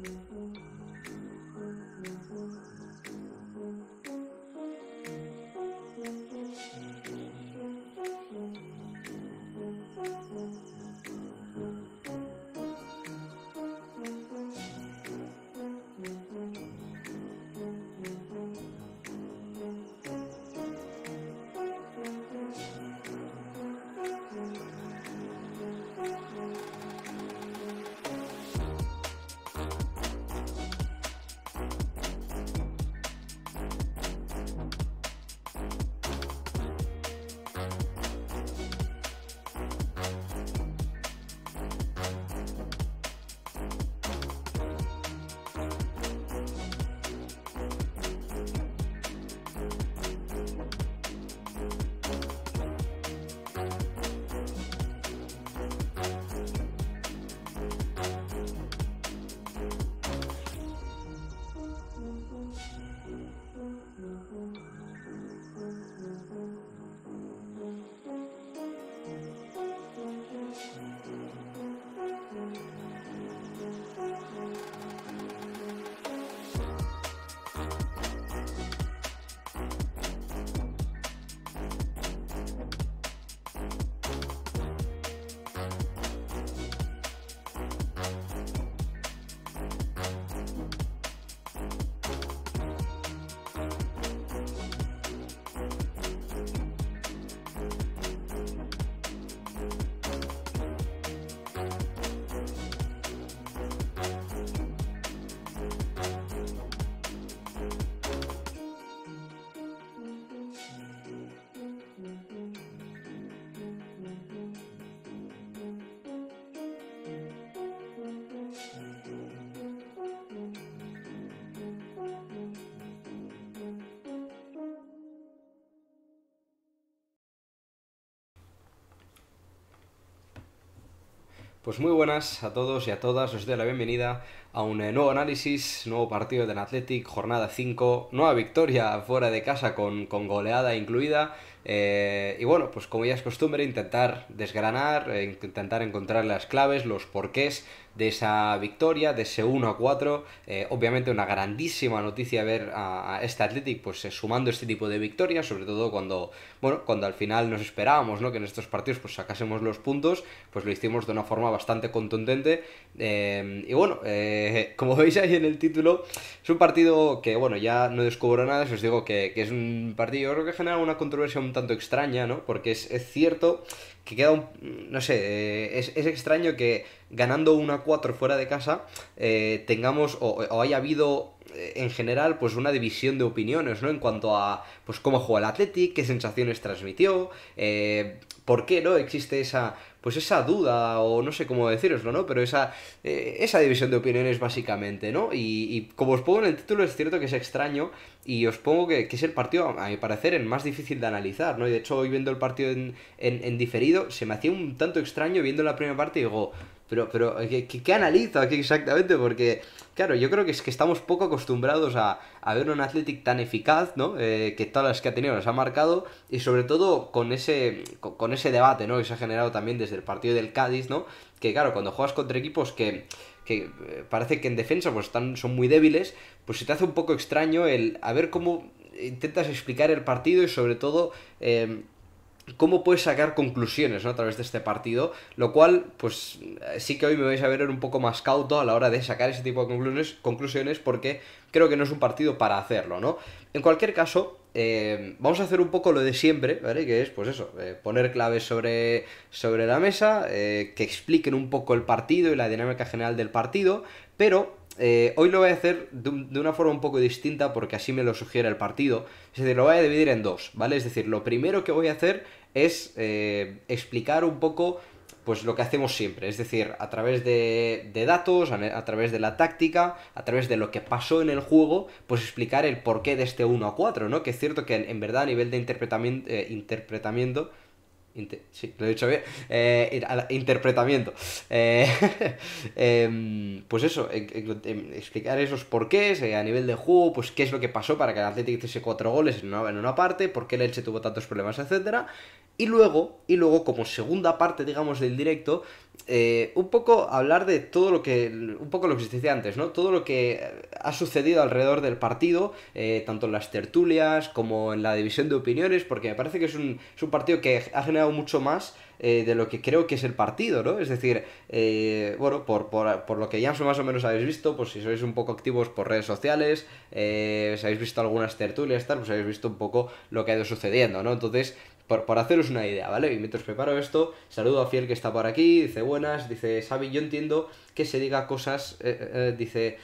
Yeah. Mm. Pues muy buenas a todos y a todas, os doy la bienvenida a un nuevo análisis, nuevo partido del Athletic, jornada 5, nueva victoria fuera de casa con, goleada incluida. Eh, y bueno, pues como ya es costumbre, intentar desgranar, eh, intentar encontrar las claves, los porqués de esa victoria, de ese 1 a 4. Eh, obviamente una grandísima noticia ver a, este Athletic pues sumando este tipo de victorias, sobre todo cuando, bueno, cuando al final nos esperábamos ¿no? que en estos partidos pues sacásemos los puntos, pues lo hicimos de una forma bastante contundente. y bueno, como veis ahí en el título, es un partido que, bueno, ya no descubro nada, os digo que, es un partido, yo creo que genera una controversia un tanto extraña, ¿no? Porque es, cierto que queda un, no sé, eh, es, extraño que ganando 1-4 fuera de casa eh, tengamos o, haya habido eh, en general, pues una división de opiniones, ¿no? En cuanto a, pues, cómo jugó el Athletic, qué sensaciones transmitió, por qué, ¿no? Existe esa, pues esa duda, o no sé cómo deciroslo, ¿no? Pero esa, eh, esa división de opiniones básicamente, ¿no? Y, y, como os pongo en el título, es cierto que es extraño y os pongo que, que es el partido, a mi parecer, el más difícil de analizar, ¿no? Y de hecho, hoy viendo el partido en, en, en diferido, se me hacía un tanto extraño viendo la primera parte y digo, pero, pero ¿qué, qué analizo aquí exactamente? Porque, claro, yo creo que es que estamos poco acostumbrados a, a ver un Athletic tan eficaz, ¿no? Eh, que todas las que ha tenido las ha marcado y sobre todo con ese, con, ese debate, ¿no? Que se ha generado también desde el partido del Cádiz, ¿no? Que, claro, cuando juegas contra equipos que, que eh, parece que en defensa pues están, son muy débiles, pues se te hace un poco extraño el a ver cómo intentas explicar el partido y sobre todo... Eh, cómo puedes sacar conclusiones ¿no? a través de este partido, lo cual, pues sí que hoy me vais a ver un poco más cauto a la hora de sacar ese tipo de conclusiones, conclusiones porque creo que no es un partido para hacerlo, ¿no? En cualquier caso, eh, vamos a hacer un poco lo de siempre, ¿vale? Que es, pues eso, eh, poner claves sobre, sobre la mesa, eh, que expliquen un poco el partido y la dinámica general del partido, pero eh, hoy lo voy a hacer de, una forma un poco distinta porque así me lo sugiere el partido. Es decir, lo voy a dividir en dos, ¿vale? Es decir, lo primero que voy a hacer es eh, explicar un poco pues lo que hacemos siempre, es decir, a través de, datos, a, través de la táctica, a través de lo que pasó en el juego, pues explicar el porqué de este 1 a 4, ¿no? Que es cierto que en, verdad a nivel de eh, interpretamiento sí, lo he dicho bien, eh, interpretamiento. Eh, em, pues eso, explicar esos porqués eh, a nivel de juego, pues qué es lo que pasó para que el Atlético hiciese cuatro goles en una, en una parte, por qué el Elche tuvo tantos problemas, etcétera y luego, y luego como segunda parte, digamos, del directo, eh, un poco hablar de todo lo que, un poco lo que os decía antes, ¿no? Todo lo que ha sucedido alrededor del partido, eh, tanto en las tertulias como en la división de opiniones, porque me parece que es un, partido que ha generado mucho más eh, de lo que creo que es el partido, ¿no? Es decir, bueno, por, por, por, lo que ya más o menos habéis visto, pues si sois un poco activos por redes sociales, si habéis visto algunas tertulias, tal, pues habéis visto un poco lo que ha ido sucediendo, ¿no? Entonces, por, haceros una idea, ¿vale? Y mientras preparo esto, saludo a Fiel que está por aquí, dice buenas, dice Xavi, yo entiendo que se diga cosas, eh, eh, eh", dice,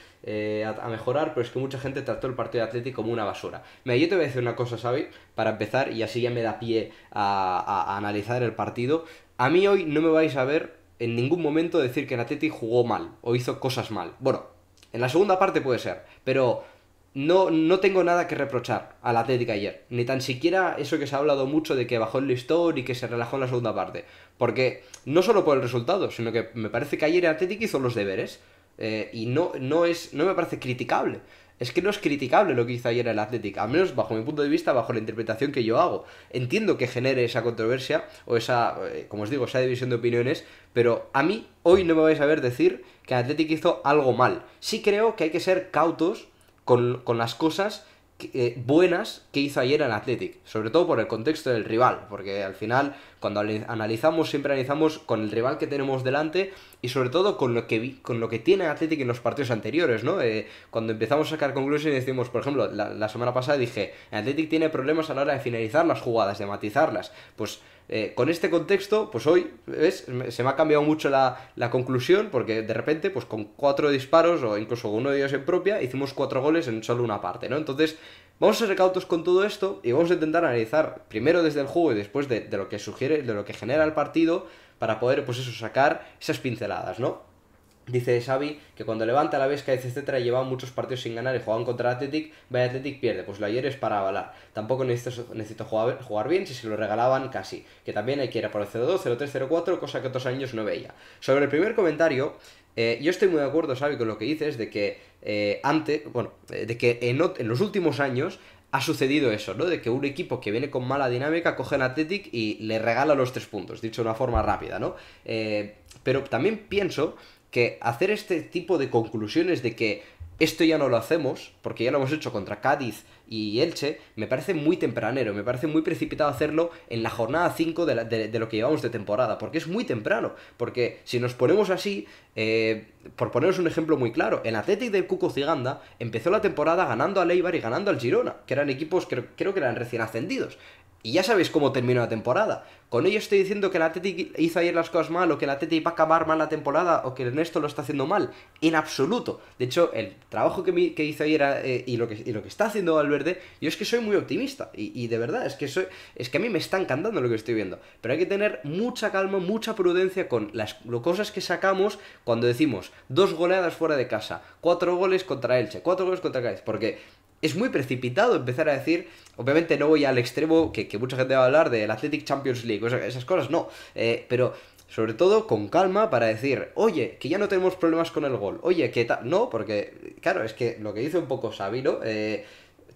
a, mejorar, pero es que mucha gente trató el partido de Atlético como una basura. Mira, yo te voy a decir una cosa, Xavi, para empezar, y así ya me da pie a, analizar el partido. A mí hoy no me vais a ver en ningún momento decir que el Atlético jugó mal o hizo cosas mal. Bueno, en la segunda parte puede ser, pero no, no tengo nada que reprochar al Atlético ayer, ni tan siquiera eso que se ha hablado mucho de que bajó el listón y que se relajó en la segunda parte, porque no solo por el resultado, sino que me parece que ayer el Atlético hizo los deberes eh, y no, no, es, no me parece criticable. Es que no es criticable lo que hizo ayer el Athletic, al menos bajo mi punto de vista, bajo la interpretación que yo hago. Entiendo que genere esa controversia o esa, eh, como os digo, esa división de opiniones, pero a mí hoy no me vais a ver decir que el Athletic hizo algo mal. Sí creo que hay que ser cautos con, las cosas eh, buenas que hizo ayer el Athletic, sobre todo por el contexto del rival, porque al final cuando analizamos, siempre analizamos con el rival que tenemos delante y sobre todo con lo que, con lo que tiene Athletic en los partidos anteriores, ¿no? Eh, cuando empezamos a sacar conclusiones decimos, por ejemplo, la, semana pasada dije, Athletic tiene problemas a la hora de finalizar las jugadas, de matizarlas. Pues eh, con este contexto, pues hoy, ¿ves? Se me ha cambiado mucho la, la, conclusión, porque de repente, pues con cuatro disparos, o incluso uno de ellos en propia, hicimos cuatro goles en solo una parte, ¿no? Entonces, Vamos a ser cautos con todo esto y vamos a intentar analizar primero desde el juego y después de, lo que sugiere, de lo que genera el partido, para poder, pues eso, sacar esas pinceladas, ¿no? Dice Xavi que cuando levanta la Vesca, etcétera, lleva muchos partidos sin ganar y juegan contra Atletic, Athletic, vaya pierde, pues lo ayer es para avalar. Tampoco necesito, jugar, jugar, bien si se lo regalaban casi, que también hay que ir a por el 0-2, 0-3, 0-4, cosa que otros años no veía. Sobre el primer comentario, eh, yo estoy muy de acuerdo, ¿sabes? con lo que dices de que eh, antes, bueno, eh, de que en, los últimos años ha sucedido eso, ¿no? De que un equipo que viene con mala dinámica coge el Athletic y le regala los tres puntos, dicho de una forma rápida, ¿no? pero también pienso que hacer este tipo de conclusiones de que esto ya no lo hacemos, porque ya lo hemos hecho contra Cádiz y Elche, me parece muy tempranero, me parece muy precipitado hacerlo en la jornada 5 de, lo que llevamos de temporada, porque es muy temprano, porque si nos ponemos así, eh, por poneros un ejemplo muy claro, el Athletic de Cuco Ciganda empezó la temporada ganando al Eibar y ganando al Girona, que eran equipos que creo que eran recién ascendidos. Y ya sabéis cómo terminó la temporada. Con ello estoy diciendo que la Teti hizo ayer las cosas mal, o que la Teti va a acabar mal la temporada, o que Ernesto lo está haciendo mal. En absoluto. De hecho, el trabajo que, que hizo ayer eh, y, lo que, lo que está haciendo Valverde, yo es que soy muy optimista. Y, y de verdad, es que, soy, es que a mí me está encantando lo que estoy viendo. Pero hay que tener mucha calma, mucha prudencia con las cosas que sacamos cuando decimos dos goleadas fuera de casa, cuatro goles contra Elche, cuatro goles contra Cádiz. Porque es muy precipitado empezar a decir, obviamente no voy al extremo que, mucha gente va a hablar del Athletic Champions League, o esas cosas, no, eh, pero sobre todo con calma para decir, oye, que ya no tenemos problemas con el gol, oye, que tal, no, porque claro, es que lo que dice un poco Sabino, eh,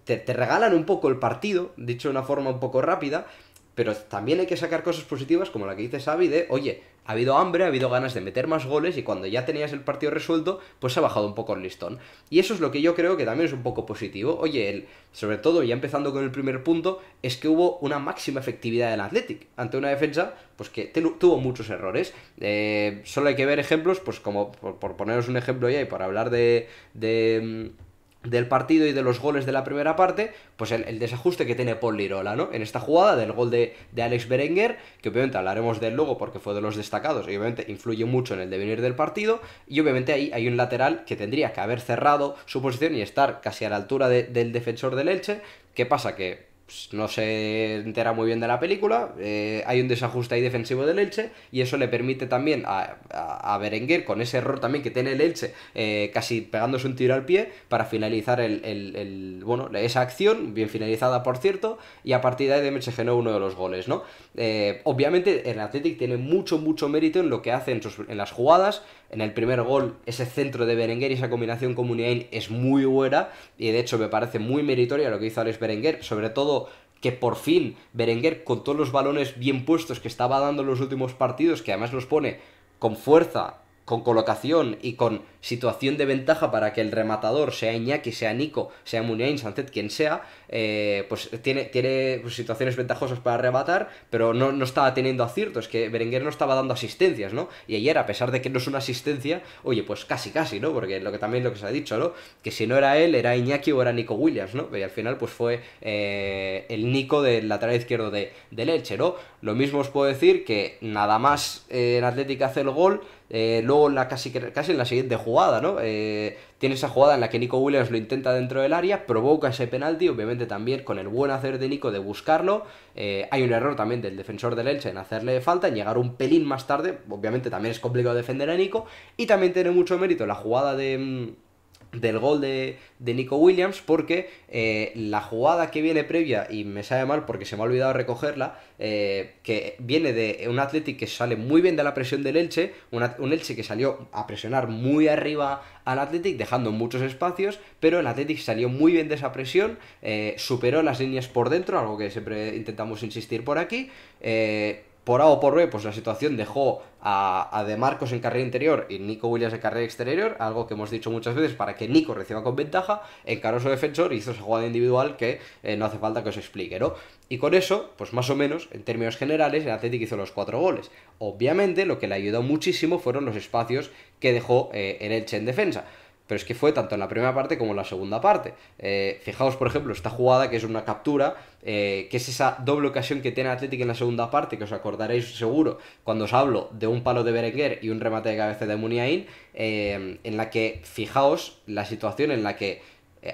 te regalan un poco el partido, dicho de una forma un poco rápida, pero también hay que sacar cosas positivas como la que dice Xavi de, oye, ha habido hambre, ha habido ganas de meter más goles y cuando ya tenías el partido resuelto, pues se ha bajado un poco el listón. Y eso es lo que yo creo que también es un poco positivo. Oye, el, sobre todo, ya empezando con el primer punto, es que hubo una máxima efectividad del Athletic ante una defensa pues que tuvo muchos errores. Eh, solo hay que ver ejemplos, pues como por, poneros un ejemplo ya y por hablar de mm, del partido y de los goles de la primera parte, pues el, desajuste que tiene Paul Lirola, ¿no? En esta jugada del gol de, Alex Berenguer, que obviamente hablaremos de él luego porque fue de los destacados y obviamente influye mucho en el devenir del partido, y obviamente ahí hay un lateral que tendría que haber cerrado su posición y estar casi a la altura del defensor del Elche, ¿qué pasa? Que pues, no se entera muy bien de la película, eh, hay un desajuste ahí defensivo del Elche y eso le permite también a, a, Berenguer, con ese error también que tiene el Elche, eh, casi pegándose un tiro al pie para finalizar el, bueno, esa acción, bien finalizada por cierto, y a partir de ahí se generó uno de los goles. ¿no? Eh, obviamente el Athletic tiene mucho, mucho mérito en lo que hace en, en las jugadas, en el primer gol ese centro de Berenguer y esa combinación con Muniain es muy buena y de hecho me parece muy meritoria lo que hizo Alex Berenguer, sobre todo que por fin Berenguer con todos los balones bien puestos que estaba dando en los últimos partidos, que además los pone con fuerza con colocación y con situación de ventaja para que el rematador, sea Iñaki, sea Nico, sea Muniain, Sanzet, quien sea, eh, pues tiene, pues, situaciones ventajosas para rematar, pero no, estaba teniendo aciertos, que Berenguer no estaba dando asistencias, ¿no? Y ayer, a pesar de que no es una asistencia, oye, pues casi casi, ¿no? Porque lo que también lo que se ha dicho, ¿no? Que si no era él, era Iñaki o era Nico Williams, ¿no? Y al final, pues fue eh, el Nico del lateral izquierdo de, del ¿no? Lo mismo os puedo decir que nada más el eh, en Atlética hace el gol, luego casi, en la siguiente jugada, ¿no? Eh, tiene esa jugada en la que Nico Williams lo intenta dentro del área, provoca ese penalti, obviamente también con el buen hacer de Nico de buscarlo. Eh, hay un error también del defensor del Elche en hacerle falta, en llegar un pelín más tarde, obviamente también es complicado defender a Nico. Y también tiene mucho mérito la jugada de... Mm, del gol de, Nico Williams porque eh, la jugada que viene previa, y me sabe mal porque se me ha olvidado recogerla, eh, que viene de un Athletic que sale muy bien de la presión del Elche, un Elche que salió a presionar muy arriba al Athletic, dejando muchos espacios, pero el Athletic salió muy bien de esa presión, eh, superó las líneas por dentro, algo que siempre intentamos insistir por aquí, por A o por B, pues la situación dejó a, De Marcos en carrera interior y Nico Williams en carrera exterior, algo que hemos dicho muchas veces para que Nico reciba con ventaja, encaró su defensor y hizo esa jugada individual que eh, no hace falta que os explique, ¿no? Y con eso, pues más o menos, en términos generales, el Atlético hizo los cuatro goles. Obviamente, lo que le ayudó muchísimo fueron los espacios que dejó en eh, el Elche en defensa pero es que fue tanto en la primera parte como en la segunda parte. Eh, fijaos, por ejemplo, esta jugada que es una captura, eh, que es esa doble ocasión que tiene Atlético en la segunda parte, que os acordaréis seguro cuando os hablo de un palo de Berenguer y un remate de cabeza de Muniain, eh, en la que fijaos la situación en la que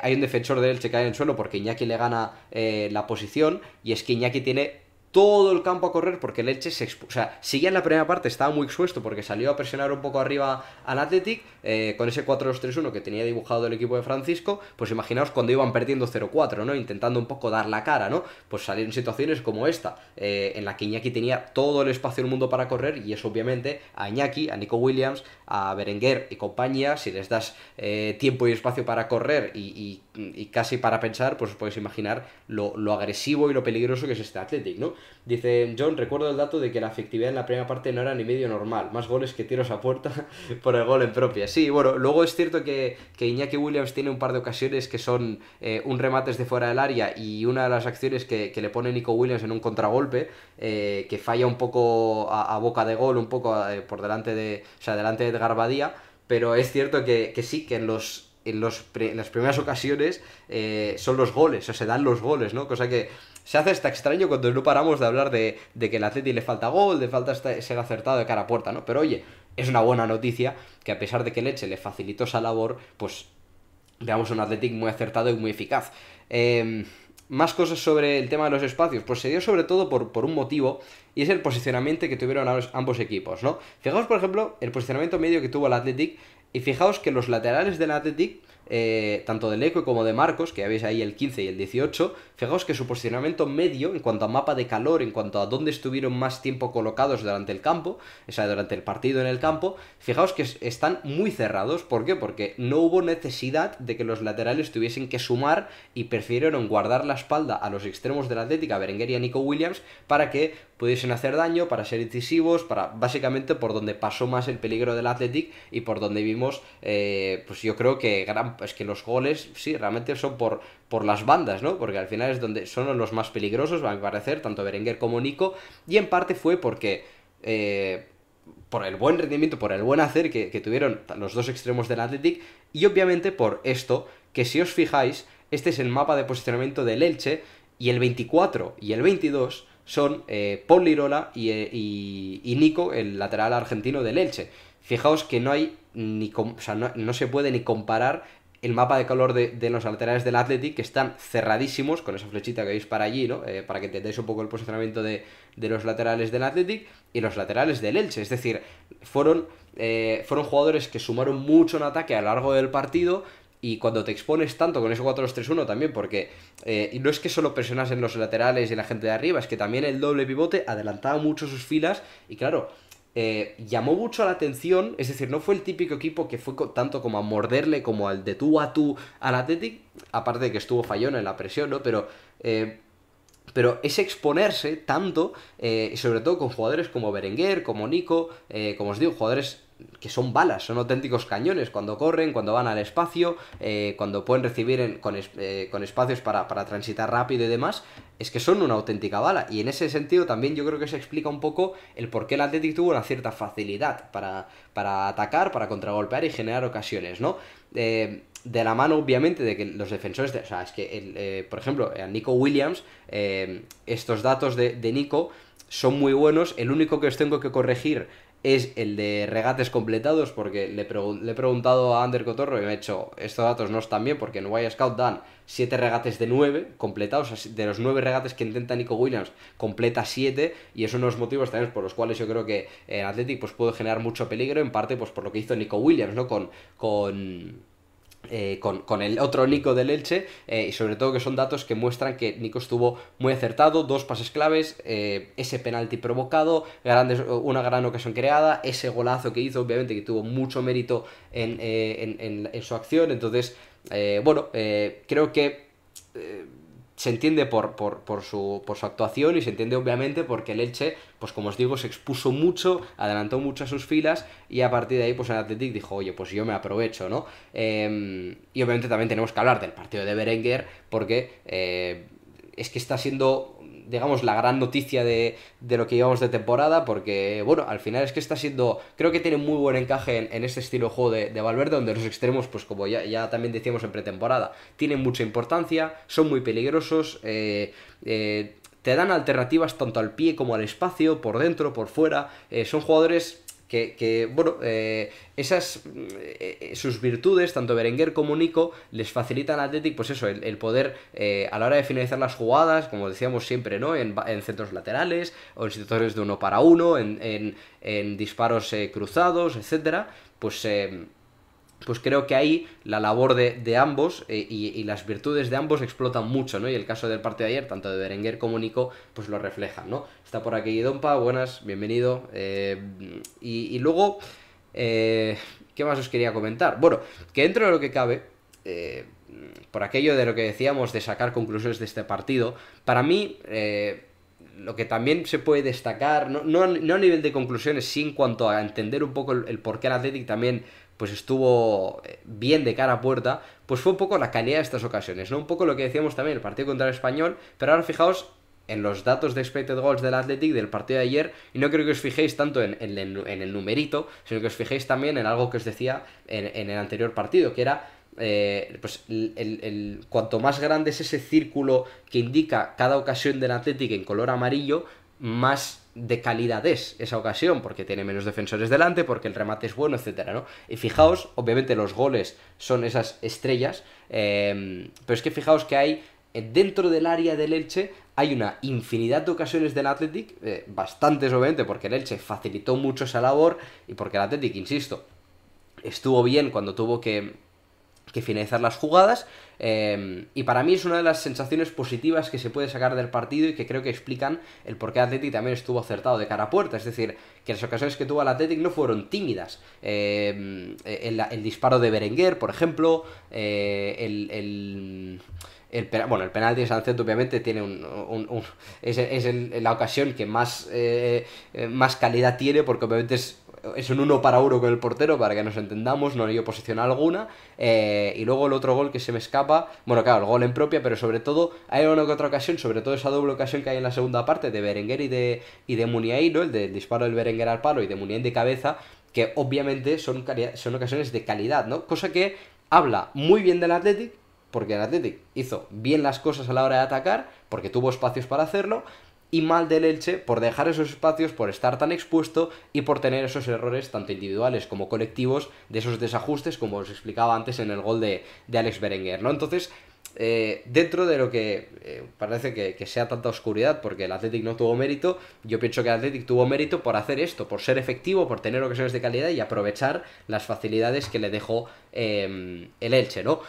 hay un defensor de él que cae en el suelo porque Iñaki le gana la posición y es que Iñaki tiene todo el campo a correr porque el se expuso. O sea, si ya en la primera parte estaba muy expuesto porque salió a presionar un poco arriba al Athletic eh, con ese 4-2-3-1 que tenía dibujado el equipo de Francisco, pues imaginaos cuando iban perdiendo 0-4, ¿no? Intentando un poco dar la cara, ¿no? Pues en situaciones como esta, eh, en la que Iñaki tenía todo el espacio del mundo para correr y es obviamente a Iñaki, a Nico Williams, a Berenguer y compañía, si les das eh, tiempo y espacio para correr y y casi para pensar, pues os podéis imaginar lo, agresivo y lo peligroso que es este Athletic, ¿no? Dice John, recuerdo el dato de que la efectividad en la primera parte no era ni medio normal, más goles que tiros a puerta por el gol en propia. Sí, bueno, luego es cierto que, Iñaki Williams tiene un par de ocasiones que son eh, un remate de fuera del área y una de las acciones que, le pone Nico Williams en un contragolpe, eh, que falla un poco a, boca de gol, un poco eh, por delante de, o sea, delante de Edgar Badía, pero es cierto que, que sí, que en los en, las primeras ocasiones eh, son los goles, o se dan los goles, ¿no? Cosa que se hace hasta extraño cuando no paramos de hablar de, que el Atleti le falta gol, de falta ser acertado de cara a puerta, ¿no? Pero oye, es una buena noticia que a pesar de que Leche le facilitó esa labor, pues veamos un Athletic muy acertado y muy eficaz. Em, más cosas sobre el tema de los espacios. Pues se dio sobre todo por, un motivo y es el posicionamiento que tuvieron ambos equipos, ¿no? Fijaos, por ejemplo, el posicionamiento medio que tuvo el Athletic y fijaos que los laterales del Athletic, eh, tanto del Eco como de Marcos, que habéis ahí el 15 y el 18, fijaos que su posicionamiento medio, en cuanto a mapa de calor, en cuanto a dónde estuvieron más tiempo colocados durante el campo, o sea, durante el partido en el campo, fijaos que están muy cerrados. ¿Por qué? Porque no hubo necesidad de que los laterales tuviesen que sumar y prefirieron guardar la espalda a los extremos del Athletic, a Berenguer y a Nico Williams, para que pudiesen hacer daño, para ser incisivos, para básicamente por donde pasó más el peligro del Athletic y por donde vimos, eh, pues yo creo que gran, es que los goles, sí, realmente son por, por las bandas, ¿no? Porque al final es donde son los más peligrosos, a parecer, tanto Berenguer como Nico, y en parte fue porque... Eh, por el buen rendimiento, por el buen hacer que, que tuvieron los dos extremos del Athletic y obviamente por esto, que si os fijáis, este es el mapa de posicionamiento del Elche y el 24 y el 22 son eh, Paul Lirola eh, y, y, Nico, el lateral argentino del Elche. Fijaos que no hay ni no, se puede ni comparar el mapa de color de, los laterales del Athletic, que están cerradísimos, con esa flechita que veis para allí, ¿no? Eh, para que entendáis un poco el posicionamiento de, los laterales del Athletic y los laterales del Elche. Es decir, fueron, fueron jugadores que sumaron mucho en ataque a lo largo del partido, y cuando te expones tanto con ese 4-2-3-1 también, porque eh, no es que solo presionas en los laterales y en la gente de arriba, es que también el doble pivote adelantaba mucho sus filas y claro, eh, llamó mucho la atención, es decir, no fue el típico equipo que fue tanto como a morderle como al de tú a tú al Athletic, aparte de que estuvo fallón en la presión, ¿no? Pero, eh, pero es exponerse tanto, sobre todo con jugadores como Berenguer, como Nico, como os digo, jugadores que son balas, son auténticos cañones cuando corren, cuando van al espacio, eh, cuando pueden recibir con, eh, con, espacios para, transitar rápido y demás, es que son una auténtica bala. Y en ese sentido también yo creo que se explica un poco el por qué el Athletic tuvo una cierta facilidad para, para atacar, para contragolpear y generar ocasiones, ¿no? Eh, de la mano, obviamente, de que los defensores. o sea, es que, por ejemplo, a Nico Williams, estos datos de, de, Nico son muy buenos. El único que os tengo que corregir es el de regates completados, porque le, he preguntado a Ander Cotorro y me ha hecho, estos datos no están bien, porque en Wire Scout dan 7 regates de 9 completados, de los 9 regates que intenta Nico Williams, completa 7, y es uno de los motivos también por los cuales yo creo que en Athletic pues, puede generar mucho peligro, en parte pues, por lo que hizo Nico Williams, ¿no? Con... con eh, con, el otro Nico del Elche, eh, y sobre todo que son datos que muestran que Nico estuvo muy acertado, dos pases claves, eh, ese penalti provocado, grandes, una gran ocasión creada, ese golazo que hizo, obviamente que tuvo mucho mérito en, en su acción, entonces, bueno, creo que se entiende por, por, por, su, por, su, actuación y se entiende obviamente porque el Elche, pues como os digo, se expuso mucho, adelantó mucho a sus filas y a partir de ahí pues el Athletic dijo, oye, pues yo me aprovecho, ¿no? Em, y obviamente también tenemos que hablar del partido de Berenguer porque eh, es que está siendo digamos, la gran noticia de, de, lo que llevamos de temporada, porque, bueno, al final es que está siendo, creo que tiene muy buen encaje en, este estilo de juego de, Valverde, donde los extremos, pues como ya, ya, también decíamos en pretemporada, tienen mucha importancia, son muy peligrosos, eh, eh, te dan alternativas tanto al pie como al espacio, por dentro, por fuera, eh, son jugadores que, que, bueno, eh, esas, eh, sus virtudes, tanto Berenguer como Nico, les facilitan al Athletic, pues eso, el, poder eh, a la hora de finalizar las jugadas, como decíamos siempre, ¿no? En, centros laterales, o en situaciones de uno para uno, en, en, en disparos cruzados, etcétera, pues pues creo que ahí la labor de, ambos eh, y, las virtudes de ambos explotan mucho, ¿no? Y el caso del partido de ayer, tanto de Berenguer como Nico, pues lo reflejan, ¿no? Está por aquí Dompa, buenas, bienvenido. Eh, y, luego, eh, ¿qué más os quería comentar? Bueno, que dentro de lo que cabe, por aquello de lo que decíamos de sacar conclusiones de este partido, para mí lo que también se puede destacar, no, a nivel de conclusiones, sin en cuanto a entender un poco el, porqué por qué el Athletic también pues estuvo eh, bien de cara a puerta, pues fue un poco la calidad de estas ocasiones, ¿no? Un poco lo que decíamos también el partido contra el español, pero ahora fijaos en los datos de expected goals del Athletic del partido de ayer, y no creo que os fijéis tanto en, el numerito, sino que os fijéis también en algo que os decía en, en el anterior partido, que era eh, pues cuanto más grande es ese círculo que indica cada ocasión del Athletic en color amarillo, más de calidad es esa ocasión, porque tiene menos defensores delante, porque el remate es bueno, etcétera, ¿no? Y fijaos, obviamente los goles son esas estrellas, em, pero es que fijaos que hay eh, dentro del área del Elche hay una infinidad de ocasiones del Athletic, bastante eh, bastantes obviamente, porque el Elche facilitó mucho esa labor y porque el Athletic, insisto, estuvo bien cuando tuvo que, que finalizar las jugadas. Em, y para mí es una de las sensaciones positivas que se puede sacar del partido y que creo que explican el por qué Athletic también estuvo acertado de cara a puerta. Es decir, que las ocasiones que tuvo el Athletic no fueron tímidas. Em, eh, el, disparo de Berenguer, por ejemplo, eh, el, el el, bueno, el penalti de Sancet obviamente tiene un, es, la ocasión que más, eh, más calidad tiene porque obviamente es es un uno para uno con el portero, para que nos entendamos, no le dio posición alguna. Eh, y luego el otro gol que se me escapa, bueno, claro, el gol en propia, pero sobre todo hay una que otra ocasión, sobre todo esa doble ocasión que hay en la segunda parte de Berenguer y de, y de El de, disparo del Berenguer al palo y de Muniain de cabeza, que obviamente son, son ocasiones de calidad, ¿no? Cosa que habla muy bien del Athletic, porque el Athletic hizo bien las cosas a la hora de atacar, porque tuvo espacios para hacerlo, y mal del Elche por dejar esos espacios, por estar tan expuesto y por tener esos errores tanto individuales como colectivos de esos desajustes como os explicaba antes en el gol de, Alex Berenguer, ¿no? Entonces, eh, dentro de lo que eh, parece que, sea tanta oscuridad, porque el Athletic no tuvo mérito, yo pienso que el Athletic tuvo mérito por hacer esto, por ser efectivo, por tener ocasiones de calidad y aprovechar las facilidades que le dejó em, el Elche, ¿no?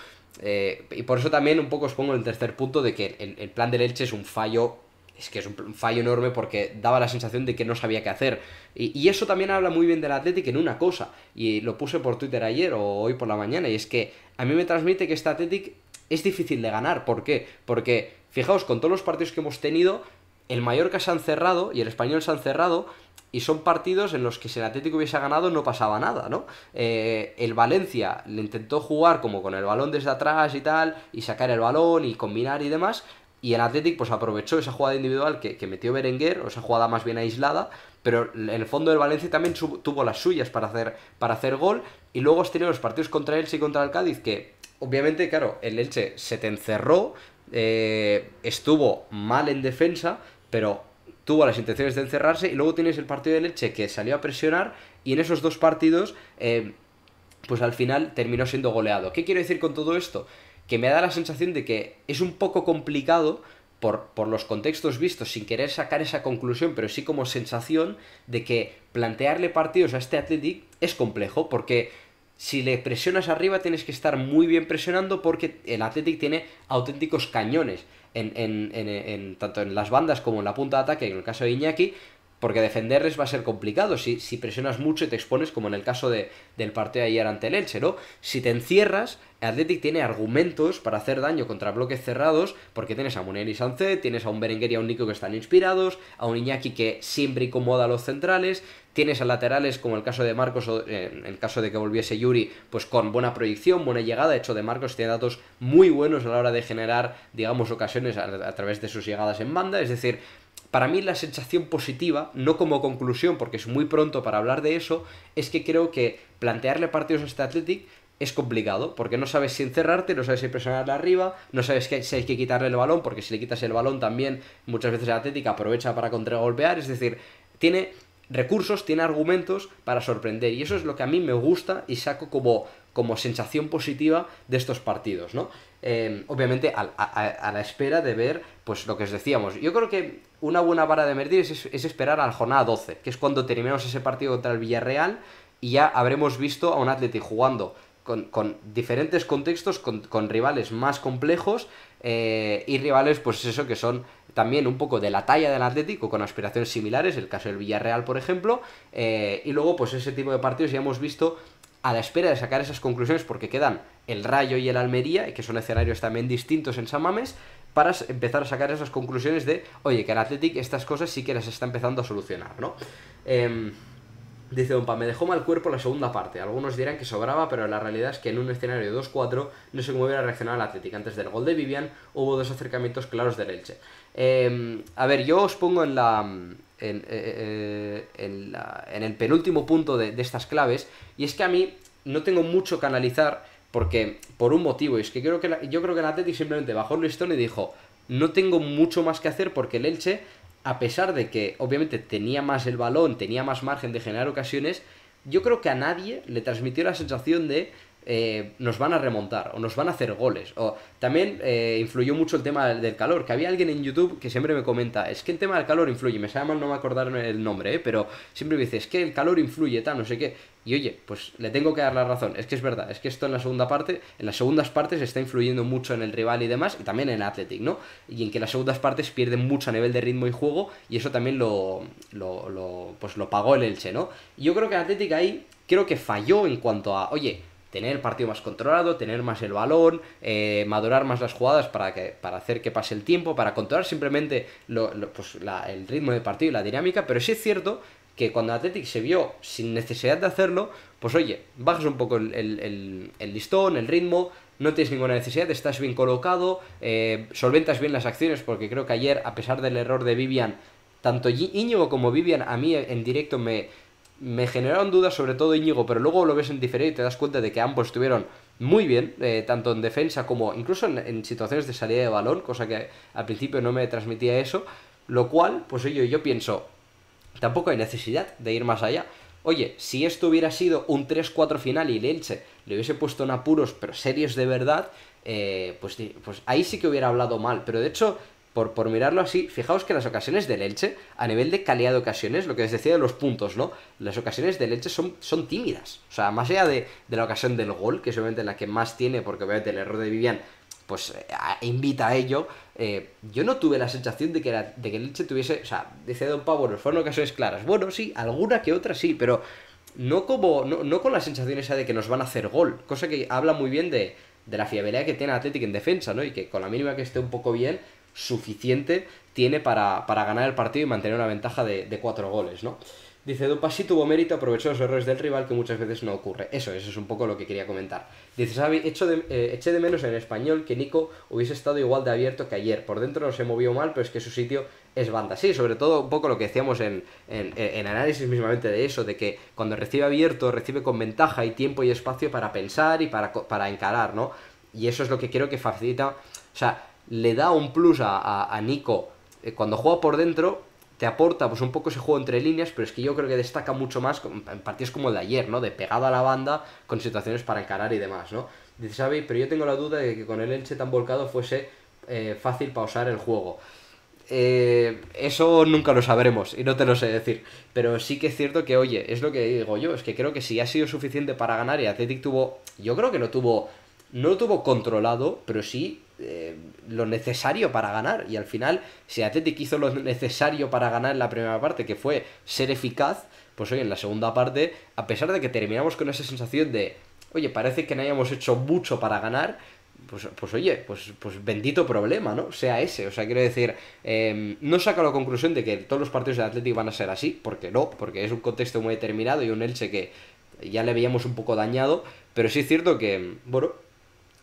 Eh, y por eso también un poco os pongo el tercer punto de que el, el plan del Elche es un fallo es que es un fallo enorme porque daba la sensación de que no sabía qué hacer. Y, eso también habla muy bien del Athletic en una cosa, y lo puse por Twitter ayer o hoy por la mañana, y es que a mí me transmite que este Athletic es difícil de ganar. ¿Por qué? Porque, fijaos, con todos los partidos que hemos tenido, el Mallorca se han cerrado y el Español se han cerrado, y son partidos en los que si el Atlético hubiese ganado no pasaba nada, ¿no? Eh, el Valencia le intentó jugar como con el balón desde atrás y tal, y sacar el balón y combinar y demás, y el Athletic pues aprovechó esa jugada individual que, metió Berenguer, o esa jugada más bien aislada, pero el fondo del Valencia también tuvo las suyas para hacer, para hacer gol. Y luego has tenido los partidos contra el Elche y contra el Cádiz, que obviamente, claro, el Elche se te encerró, eh, estuvo mal en defensa, pero tuvo las intenciones de encerrarse. Y luego tienes el partido del Elche que salió a presionar, y en esos dos partidos... Eh, pues al final terminó siendo goleado. ¿Qué quiero decir con todo esto? que me da la sensación de que es un poco complicado por, los contextos vistos, sin querer sacar esa conclusión, pero sí como sensación de que plantearle partidos a este Athletic es complejo, porque si le presionas arriba tienes que estar muy bien presionando porque el Athletic tiene auténticos cañones, en, en, en, tanto en las bandas como en la punta de ataque, en el caso de Iñaki, porque defenderles va a ser complicado si, presionas mucho y te expones, como en el caso de, del partido de ayer ante el Elche, ¿no? Si te encierras, Athletic tiene argumentos para hacer daño contra bloques cerrados, porque tienes a Munir y Sancet, tienes a un Berenguer y a un Nico que están inspirados, a un Iñaki que siempre incomoda a los centrales, tienes a laterales como el caso de Marcos, o eh, el caso de que volviese Yuri, pues con buena proyección, buena llegada, de hecho de Marcos tiene datos muy buenos a la hora de generar, digamos, ocasiones a través de sus llegadas en banda, es decir, para mí la sensación positiva, no como conclusión, porque es muy pronto para hablar de eso, es que creo que plantearle partidos a este Athletic es complicado, porque no sabes si encerrarte, no sabes si presionarle arriba, no sabes si hay que quitarle el balón, porque si le quitas el balón también muchas veces el Atlético aprovecha para contragolpear, es decir, tiene recursos, tiene argumentos para sorprender y eso es lo que a mí me gusta y saco como, como sensación positiva de estos partidos, ¿no? Em, obviamente a, la espera de ver pues lo que os decíamos. Yo creo que una buena vara de medir es, esperar al jornada 12, que es cuando terminemos ese partido contra el Villarreal y ya habremos visto a un Atlético jugando con, diferentes contextos, con, rivales más complejos eh, y rivales pues eso que son también un poco de la talla del Atlético con aspiraciones similares, el caso del Villarreal por ejemplo, eh, y luego pues ese tipo de partidos ya hemos visto a la espera de sacar esas conclusiones porque quedan el Rayo y el Almería, que son escenarios también distintos en San para empezar a sacar esas conclusiones de, oye, que el Athletic estas cosas sí que las está empezando a solucionar, ¿no? Em, dice umpa me dejó mal cuerpo la segunda parte. Algunos dirán que sobraba, pero la realidad es que en un escenario de 2-4 no sé cómo hubiera reaccionado el Athletic. Antes del gol de Vivian hubo dos acercamientos claros del Elche. Em, a ver, yo os pongo en la, eh, eh, en el penúltimo punto de, estas claves, y es que a mí no tengo mucho que analizar porque por un motivo, es que, creo que yo creo que el Athletic simplemente bajó el listón y dijo, no tengo mucho más que hacer porque el Elche, a pesar de que obviamente tenía más el balón, tenía más margen de generar ocasiones, yo creo que a nadie le transmitió la sensación de eh, nos van a remontar o nos van a hacer goles. O también eh, influyó mucho el tema del calor, que había alguien en YouTube que siempre me comenta, es que el tema del calor influye, me sabe mal no me acordar el nombre, eh, pero siempre me dice, es que el calor influye, tal, no sé qué. Y oye, pues le tengo que dar la razón, es que es verdad, es que esto en la segunda parte, en las segundas partes está influyendo mucho en el rival y demás, y también en Athletic, ¿no? Y en que las segundas partes pierden mucho a nivel de ritmo y juego, y eso también lo, lo, lo pues lo pagó el Elche, ¿no? Yo creo que Athletic ahí, creo que falló en cuanto a, oye, tener el partido más controlado, tener más el balón, eh, madurar más las jugadas para, que, para hacer que pase el tiempo, para controlar simplemente lo, pues, la, el ritmo de partido y la dinámica, pero sí es cierto que cuando Athletic se vio sin necesidad de hacerlo, pues oye, bajas un poco el, listón, el ritmo, no tienes ninguna necesidad, estás bien colocado, eh, solventas bien las acciones, porque creo que ayer, a pesar del error de Vivian, tanto Íñigo como Vivian a mí en directo me, me generaron dudas sobre todo Íñigo, pero luego lo ves en diferente y te das cuenta de que ambos estuvieron muy bien, eh, tanto en defensa como incluso en, situaciones de salida de balón, cosa que al principio no me transmitía eso, lo cual, pues yo, yo pienso, tampoco hay necesidad de ir más allá. Oye, si esto hubiera sido un 3-4 final y el Elche le hubiese puesto en apuros, pero serios de verdad, eh, pues, pues ahí sí que hubiera hablado mal, pero de hecho por, mirarlo así, fijaos que las ocasiones de Leche, a nivel de calidad de ocasiones, lo que les decía de los puntos, ¿no? Las ocasiones de Leche son, son tímidas. O sea, más allá de, la ocasión del gol, que es obviamente la que más tiene, porque obviamente el error de Vivian pues eh, invita a ello. Eh, yo no tuve la sensación de que, la, de que el tuviese, o sea, dice Don Pablo, fueron ocasiones claras. Bueno, sí, alguna que otra sí, pero no como no, con la sensación esa de que nos van a hacer gol, cosa que habla muy bien de, de la fiabilidad que tiene Atlético en defensa, ¿no? Y que con la mínima que esté un poco bien, suficiente tiene para, ganar el partido y mantener una ventaja de, cuatro goles, ¿no? Dice Dupa tuvo mérito, aprovechó los errores del rival que muchas veces no ocurre. Eso, eso es un poco lo que quería comentar. Dice Xavi, de, eh, eché de menos en español que Nico hubiese estado igual de abierto que ayer. Por dentro no se movió mal, pero es que su sitio es banda. Sí, sobre todo un poco lo que decíamos en, análisis mismamente de eso, de que cuando recibe abierto, recibe con ventaja y tiempo y espacio para pensar y para, para encarar, ¿no? Y eso es lo que creo que facilita... O sea, le da un plus a, Nico eh, cuando juega por dentro, te aporta pues un poco ese juego entre líneas, pero es que yo creo que destaca mucho más en partidos como el de ayer, ¿no? De pegada a la banda, con situaciones para encarar y demás, ¿no? Dice Xavi, pero yo tengo la duda de que con el Elche tan volcado fuese eh, fácil pausar el juego. Eh, eso nunca lo sabremos y no te lo sé decir. Pero sí que es cierto que, oye, es lo que digo yo, es que creo que si ha sido suficiente para ganar y Athletic tuvo, yo creo que no tuvo no lo tuvo controlado, pero sí eh, lo necesario para ganar. Y al final, si Athletic hizo lo necesario para ganar en la primera parte, que fue ser eficaz, pues oye, en la segunda parte, a pesar de que terminamos con esa sensación de, oye, parece que no hayamos hecho mucho para ganar, pues, pues oye, pues, pues bendito problema, ¿no? Sea ese. O sea, quiero decir, em, no saca la conclusión de que todos los partidos de Atlético van a ser así, porque no, porque es un contexto muy determinado y un Elche que ya le veíamos un poco dañado, pero sí es cierto que, bueno,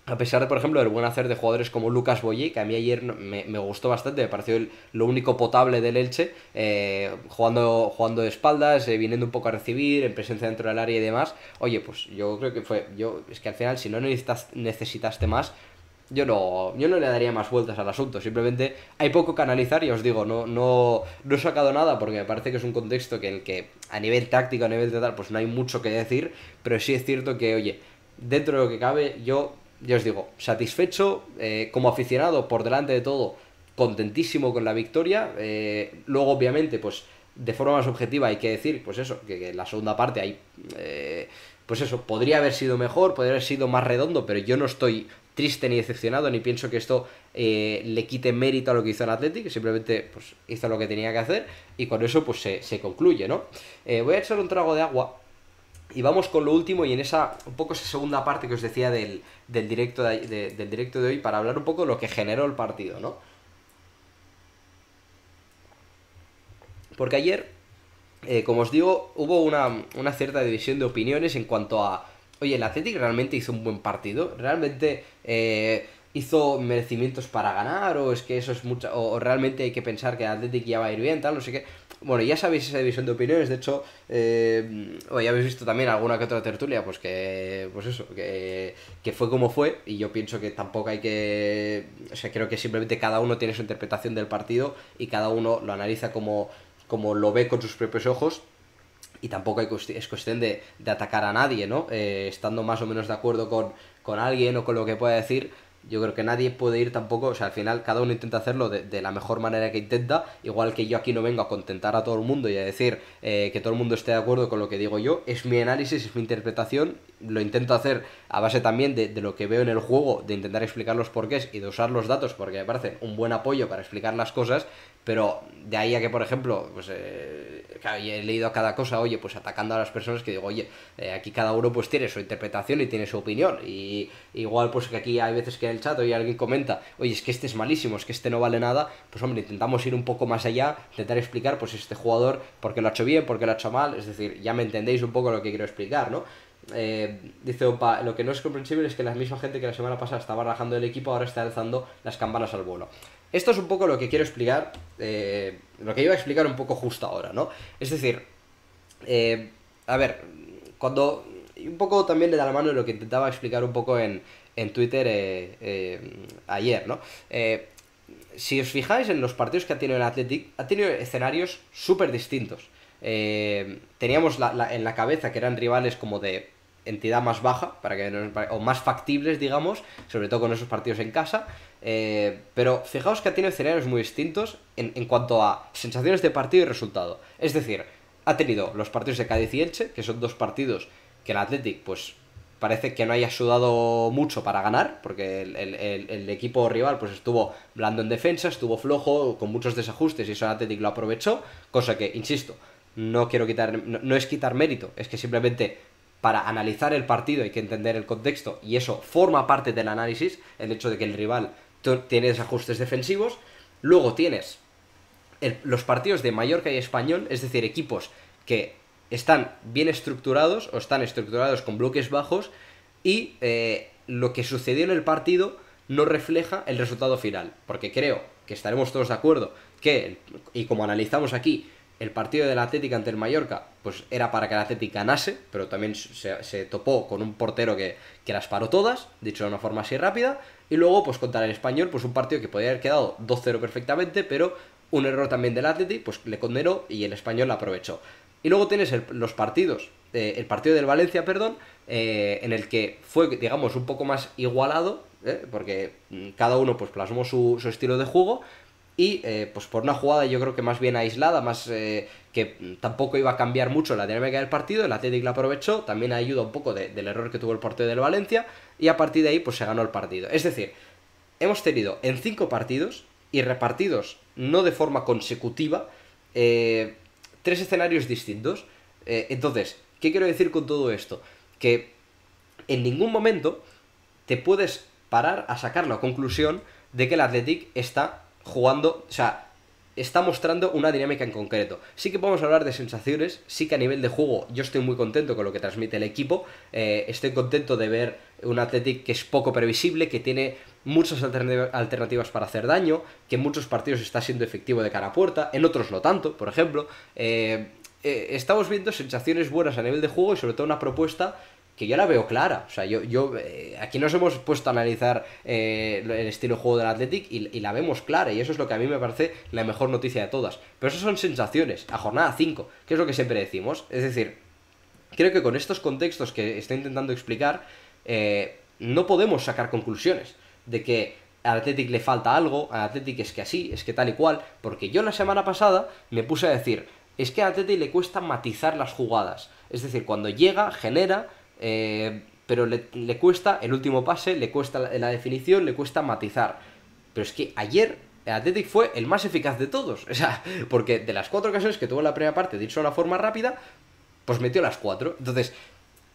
a pesar de, por ejemplo, del buen hacer de jugadores como Lucas Boyé, que a mí ayer me, gustó bastante, me pareció lo único potable del Elche, eh, jugando, jugando de espaldas, eh, viniendo un poco a recibir, en presencia dentro del área y demás. Oye, pues yo creo que fue. yo Es que al final, si no necesitas, necesitaste más, yo no, no le daría más vueltas al asunto, simplemente hay poco que analizar y os digo, no, no, no he sacado nada porque me parece que es un contexto que en el que a nivel táctico, a nivel de tal, pues no hay mucho que decir, pero sí es cierto que, oye, dentro de lo que cabe, yo yo os digo, satisfecho eh, como aficionado por delante de todo, contentísimo con la victoria. Eh, luego, obviamente, pues de forma más objetiva hay que decir, pues eso, que, la segunda parte hay, eh, pues eso, podría haber sido mejor, podría haber sido más redondo, pero yo no estoy triste ni decepcionado, ni pienso que esto le quite mérito a lo que hizo el Athletic, simplemente pues, hizo lo que tenía que hacer y con eso pues se, se concluye, ¿no? voy a echar un trago de agua y vamos con lo último y en esa, un poco esa segunda parte que os decía del, directo, de, del directo de hoy para hablar un poco de lo que generó el partido, ¿no? Porque ayer, eh, como os digo, hubo una, cierta división de opiniones en cuanto a, oye, el Athletic realmente hizo un buen partido, realmente eh, hizo merecimientos para ganar, o es que eso es mucho, o, o realmente hay que pensar que el Athletic ya va a ir bien, tal, no sé qué. Bueno, ya sabéis esa división de opiniones, de hecho, eh, ya habéis visto también alguna que otra tertulia, pues que, pues eso, que, fue como fue, y yo pienso que tampoco hay que, o sea, creo que simplemente cada uno tiene su interpretación del partido y cada uno lo analiza como, lo ve con sus propios ojos, y tampoco es cuestión de, atacar a nadie, ¿no? Eh, estando más o menos de acuerdo con alguien o con lo que pueda decir, yo creo que nadie puede ir tampoco, o sea, al final cada uno intenta hacerlo de, la mejor manera que intenta, igual que yo aquí no vengo a contentar a todo el mundo y a decir eh, que todo el mundo esté de acuerdo con lo que digo yo, es mi análisis, es mi interpretación, lo intento hacer a base también de, de lo que veo en el juego, de intentar explicar los porqués y de usar los datos porque me parecen un buen apoyo para explicar las cosas, pero de ahí a que, por ejemplo, pues eh, he leído cada cosa, oye, pues atacando a las personas que digo, oye, eh, aquí cada uno pues tiene su interpretación y tiene su opinión. Y igual pues que aquí hay veces que en el chat y alguien comenta, oye, es que este es malísimo, es que este no vale nada, pues hombre, intentamos ir un poco más allá, intentar explicar pues este jugador por qué lo ha hecho bien, por qué lo ha hecho mal, es decir, ya me entendéis un poco lo que quiero explicar, ¿no? Eh, dice Opa, lo que no es comprensible es que la misma gente que la semana pasada estaba rajando el equipo ahora está alzando las campanas al vuelo. Esto es un poco lo que quiero explicar, eh, lo que iba a explicar un poco justo ahora, ¿no? Es decir, eh, a ver, cuando... Un poco también le da la mano de lo que intentaba explicar un poco en, Twitter eh, ayer, ¿no? si os fijáis en los partidos que ha tenido el Athletic, ha tenido escenarios súper distintos. teníamos en la cabeza que eran rivales como de entidad más baja para que o más factibles digamos sobre todo con esos partidos en casa eh, pero fijaos que ha tenido escenarios muy distintos en, cuanto a sensaciones de partido y resultado. Es decir, ha tenido los partidos de Cádiz y Elche, que son dos partidos que el Athletic, pues parece que no haya sudado mucho para ganar, porque el, equipo rival pues estuvo blando en defensa, estuvo flojo, con muchos desajustes, y eso el Athletic lo aprovechó, cosa que, insisto, no quiero quitar, no es quitar mérito, es que simplemente para analizar el partido hay que entender el contexto, y eso forma parte del análisis, el hecho de que el rival tienes ajustes defensivos, luego tienes los partidos de Mallorca y Español, es decir, equipos que están bien estructurados o están estructurados con bloques bajos y eh, lo que sucedió en el partido no refleja el resultado final, porque creo que estaremos todos de acuerdo que, y como analizamos aquí, el partido del Atlético ante el Mallorca, pues era para que el Atlético ganase, pero también se, topó con un portero que, las paró todas, dicho de una forma así rápida. Y luego, pues contra el Español, pues un partido que podía haber quedado 2-0 perfectamente, pero un error también del Atlético, pues le condenó y el Español la aprovechó. Y luego tienes los partidos, eh, el partido del Valencia, perdón, eh, en el que fue, digamos, un poco más igualado, eh, porque mm, cada uno pues plasmó su, su estilo de juego, y eh, pues por una jugada yo creo que más bien aislada, más eh, que tampoco iba a cambiar mucho la dinámica del partido, el Athletic la aprovechó, también ayuda un poco del error que tuvo el partido del Valencia y a partir de ahí pues se ganó el partido. Es decir, hemos tenido en cinco partidos y repartidos no de forma consecutiva eh, tres escenarios distintos. Eh, entonces, ¿qué quiero decir con todo esto? Que en ningún momento te puedes parar a sacar la conclusión de que el Athletic está jugando, o sea, está mostrando una dinámica en concreto. Sí que podemos hablar de sensaciones, sí que a nivel de juego yo estoy muy contento con lo que transmite el equipo, eh, estoy contento de ver un Athletic que es poco previsible, que tiene muchas alternativas para hacer daño, que en muchos partidos está siendo efectivo de cara a puerta, en otros no tanto, por ejemplo. Eh, eh, estamos viendo sensaciones buenas a nivel de juego y sobre todo una propuesta que yo la veo clara. O sea, yo, yo eh, aquí nos hemos puesto a analizar eh, el estilo de juego del Athletic y, la vemos clara, y eso es lo que a mí me parece la mejor noticia de todas. Pero eso son sensaciones, a jornada 5, que es lo que siempre decimos. Es decir, creo que con estos contextos que estoy intentando explicar, eh, no podemos sacar conclusiones de que al Athletic le falta algo, al Athletic es que así, es que tal y cual, porque yo la semana pasada me puse a decir, es que al Athletic le cuesta matizar las jugadas. Es decir, cuando llega, genera, eh, pero le, cuesta el último pase, le cuesta la, definición, le cuesta matizar. Pero es que ayer el Athletic fue el más eficaz de todos. O sea, porque de las cuatro ocasiones que tuvo en la primera parte de ir forma rápida, pues metió las cuatro. Entonces,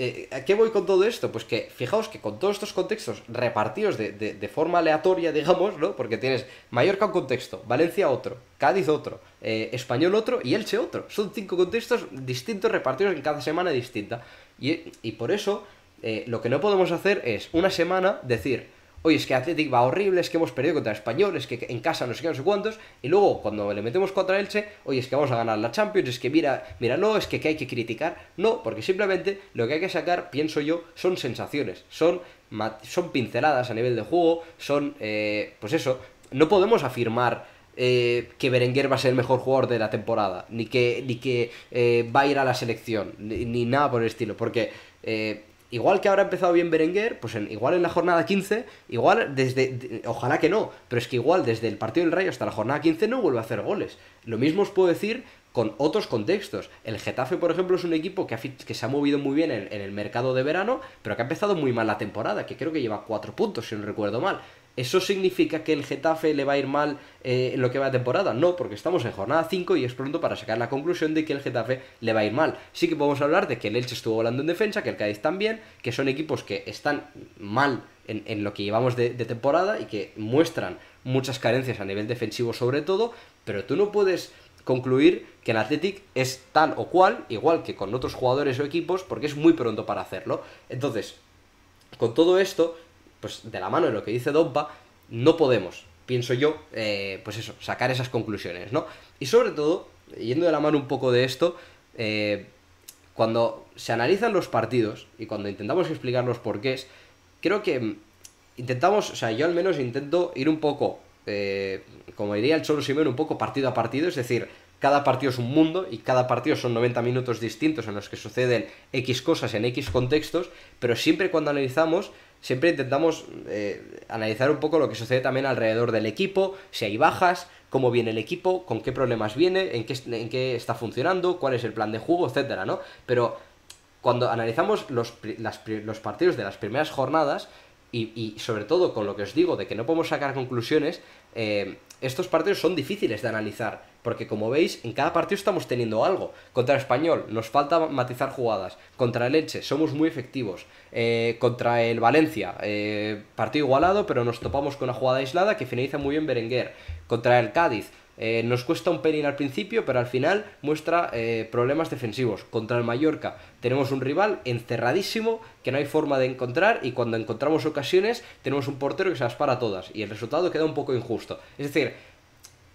eh, ¿A qué voy con todo esto? Pues que fijaos que con todos estos contextos repartidos de, forma aleatoria, digamos, ¿no? Porque tienes Mallorca un contexto, Valencia otro, Cádiz otro, eh, Español otro y Elche otro. Son cinco contextos distintos repartidos en cada semana distinta. Y, por eso, eh, lo que no podemos hacer es una semana decir, oye, es que Athletic va horrible, es que hemos perdido contra españoles que en casa no sé qué, no sé cuántos, y luego cuando le metemos contra Elche, oye, es que vamos a ganar la Champions, es que mira, mira, no, es que, que hay que criticar, no, porque simplemente lo que hay que sacar, pienso yo, son sensaciones, son, son pinceladas a nivel de juego, son, eh, pues eso, no podemos afirmar eh, que Berenguer va a ser el mejor jugador de la temporada, ni que, ni que eh, va a ir a la selección, ni, nada por el estilo, porque... Eh, igual que habrá empezado bien Berenguer, pues en, igual en la jornada 15, igual desde, ojalá que no, pero es que igual desde el partido del Rayo hasta la jornada 15 no vuelve a hacer goles. Lo mismo os puedo decir con otros contextos. El Getafe, por ejemplo, es un equipo que, se ha movido muy bien en, en, el mercado de verano, pero que ha empezado muy mal la temporada, que creo que lleva cuatro puntos, si no recuerdo mal. ¿Eso significa que el Getafe le va a ir mal eh, en lo que va de temporada? No, porque estamos en jornada 5 y es pronto para sacar la conclusión de que el Getafe le va a ir mal. Sí que podemos hablar de que el Elche estuvo volando en defensa, que el Cádiz también, que son equipos que están mal en, lo que llevamos de, de temporada y que muestran muchas carencias a nivel defensivo sobre todo, pero tú no puedes concluir que el Athletic es tal o cual, igual que con otros jugadores o equipos, porque es muy pronto para hacerlo. Entonces, con todo esto, pues de la mano de lo que dice Domba, no podemos, pienso yo, eh, pues eso, sacar esas conclusiones, ¿no? Y sobre todo, yendo de la mano un poco de esto, eh, cuando se analizan los partidos y cuando intentamos explicar los porqués, creo que mm, intentamos, o sea, yo al menos intento ir un poco, eh, como diría el Cholo Simeone, un poco partido a partido, es decir, cada partido es un mundo y cada partido son 90 minutos distintos en los que suceden X cosas en X contextos, pero siempre cuando analizamos siempre intentamos eh, analizar un poco lo que sucede también alrededor del equipo, si hay bajas, cómo viene el equipo, con qué problemas viene, en qué, está funcionando, cuál es el plan de juego, etcétera, ¿no? Pero cuando analizamos los, los partidos de las primeras jornadas, y, sobre todo con lo que os digo de que no podemos sacar conclusiones, eh, estos partidos son difíciles de analizar porque como veis, en cada partido estamos teniendo algo. Contra el español nos falta matizar jugadas. Contra el leche somos muy efectivos. Eh, contra el Valencia, eh, partido igualado, pero nos topamos con una jugada aislada que finaliza muy bien Berenguer. Contra el Cádiz. Eh, nos cuesta un pelín al principio, pero al final muestra problemas defensivos. Contra el Mallorca tenemos un rival encerradísimo que no hay forma de encontrar y cuando encontramos ocasiones tenemos un portero que se las para todas y el resultado queda un poco injusto. Es decir,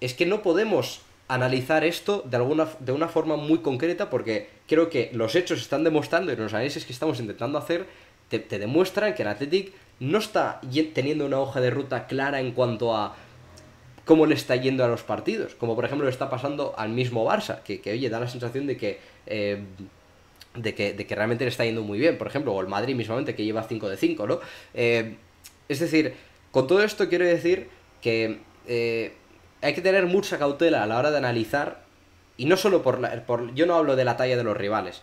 es que no podemos analizar esto de, alguna, de una forma muy concreta porque creo que los hechos están demostrando y los análisis que estamos intentando hacer te, demuestran que el Athletic no está teniendo una hoja de ruta clara en cuanto a cómo le está yendo a los partidos, como por ejemplo le está pasando al mismo Barça, que, que oye, da la sensación de que, eh, de que, realmente le está yendo muy bien, por ejemplo, o el Madrid mismamente, que lleva 5 de 5, ¿no? Eh, es decir, con todo esto quiero decir que... Eh, hay que tener mucha cautela a la hora de analizar, y no solo por, por yo no hablo de la talla de los rivales,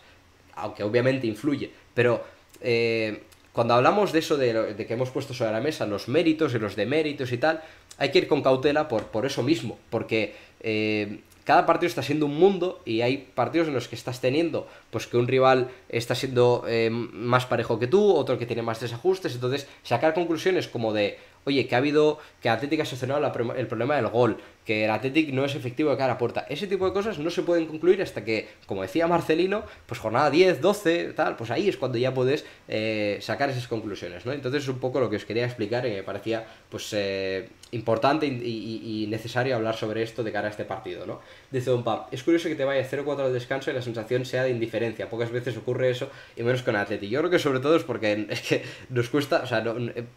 aunque obviamente influye, pero eh, cuando hablamos de eso de, que hemos puesto sobre la mesa, los méritos y los deméritos y tal, hay que ir con cautela por, eso mismo, porque eh, cada partido está siendo un mundo y hay partidos en los que estás teniendo, pues que un rival está siendo eh, más parejo que tú, otro que tiene más desajustes, entonces sacar conclusiones como de oye, que ha habido, que Atlético ha solucionado el problema del gol, que el Atlético no es efectivo de cara a puerta. Ese tipo de cosas no se pueden concluir hasta que, como decía Marcelino, pues jornada 10, 12, tal, pues ahí es cuando ya puedes eh, sacar esas conclusiones, ¿no? Entonces es un poco lo que os quería explicar y me parecía, pues, eh, importante y, necesario hablar sobre esto de cara a este partido, ¿no? Dice Don es curioso que te vaya 0-4 al descanso y la sensación sea de indiferencia. Pocas veces ocurre eso, y menos con Atleti. Yo creo que sobre todo es porque es que nos cuesta, o sea,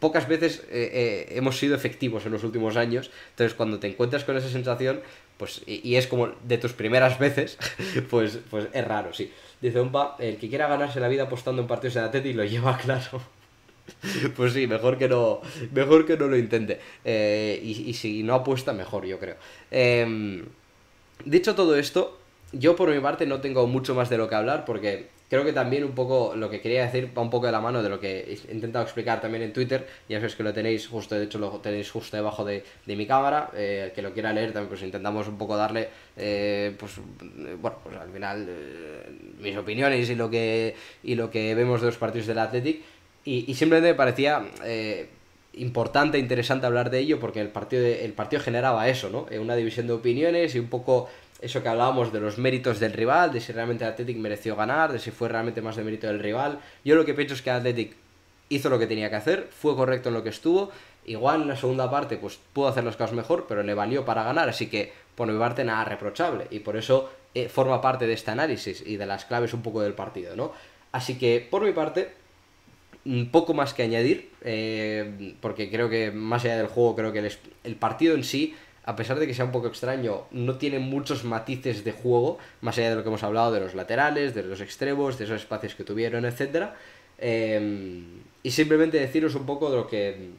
pocas veces eh, eh, hemos sido efectivos en los últimos años, entonces cuando te encuentras con esa sensación, pues, y, es como de tus primeras veces, pues, pues es raro, sí. Dice Don el que quiera ganarse la vida apostando en partidos de Atleti lo lleva claro. Pues sí, mejor que no, mejor que no lo intente. Eh, y, si no apuesta, mejor, yo creo. Em, dicho todo esto, yo por mi parte no tengo mucho más de lo que hablar porque creo que también un poco lo que quería decir va un poco de la mano de lo que he intentado explicar también en Twitter. Ya sabéis que lo tenéis justo, de hecho lo tenéis justo debajo de, mi cámara. Eh, el que lo quiera leer también pues intentamos un poco darle, eh, pues bueno, pues al final mis opiniones y lo que y lo que vemos de los partidos del Athletic. Y, simplemente me parecía eh, importante, interesante hablar de ello porque el partido, el partido generaba eso, ¿no? Eh, una división de opiniones y un poco eso que hablábamos de los méritos del rival, de si realmente el Athletic mereció ganar, de si fue realmente más de mérito del rival. Yo lo que pienso es que Athletic hizo lo que tenía que hacer, fue correcto en lo que estuvo. Igual en la segunda parte pues pudo hacer las cosas mejor, pero le valió para ganar, así que por mi parte nada reprochable y por eso eh, forma parte de este análisis y de las claves un poco del partido, ¿no? Así que por mi parte un poco más que añadir, eh, porque creo que más allá del juego, creo que el, partido en sí, a pesar de que sea un poco extraño, no tiene muchos matices de juego, más allá de lo que hemos hablado de los laterales, de los extremos, de esos espacios que tuvieron, etc. Eh, y simplemente deciros un poco de lo que,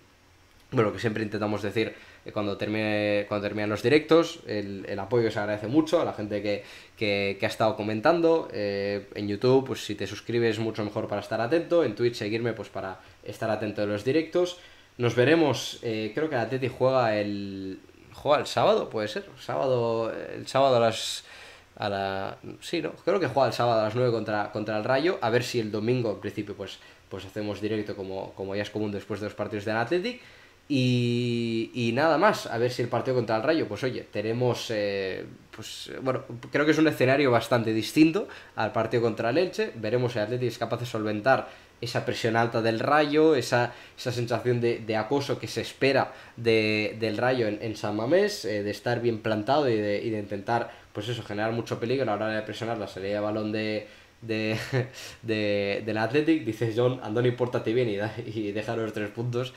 bueno, lo que siempre intentamos decir eh, cuando, termine, cuando terminan los directos, el, apoyo se agradece mucho a la gente que, ha estado comentando. Eh, en YouTube, pues si te suscribes, mucho mejor para estar atento. En Twitch, seguirme, pues para estar atento de los directos. Nos veremos, eh, creo que el Atleti juega el. ¿Juega el sábado? ¿Puede ser? Sábado, el sábado a las. A la, sí, ¿no? Creo que juega el sábado a las 9 contra, contra el Rayo. A ver si el domingo, en principio, pues, pues hacemos directo como, como ya es común después de los partidos del Athletic. Y, nada más, a ver si el partido contra el Rayo, pues oye, tenemos, eh, pues bueno, creo que es un escenario bastante distinto al partido contra el Elche, veremos si el Atlético es capaz de solventar esa presión alta del Rayo, esa, esa sensación de, de acoso que se espera de, del Rayo en, San Mamés, eh, de estar bien plantado y de, de, intentar, pues eso, generar mucho peligro a la hora de presionar la salida de balón de... De, de, del Athletic, dice John, Andoni, pórtate bien y, y deja los tres puntos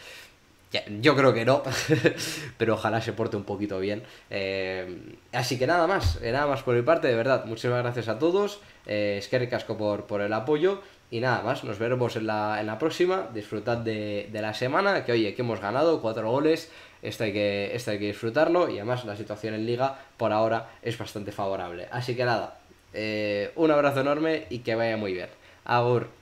yo creo que no, pero ojalá se porte un poquito bien. Eh, así que nada más, eh, nada más por mi parte, de verdad. Muchísimas gracias a todos. Eh, Casco por, por el apoyo. Y nada más, nos veremos en la, próxima. Disfrutad de, la semana, que oye, que hemos ganado cuatro goles. Esto hay, que, esto hay que disfrutarlo. Y además la situación en liga por ahora es bastante favorable. Así que nada, eh, un abrazo enorme y que vaya muy bien. Agur.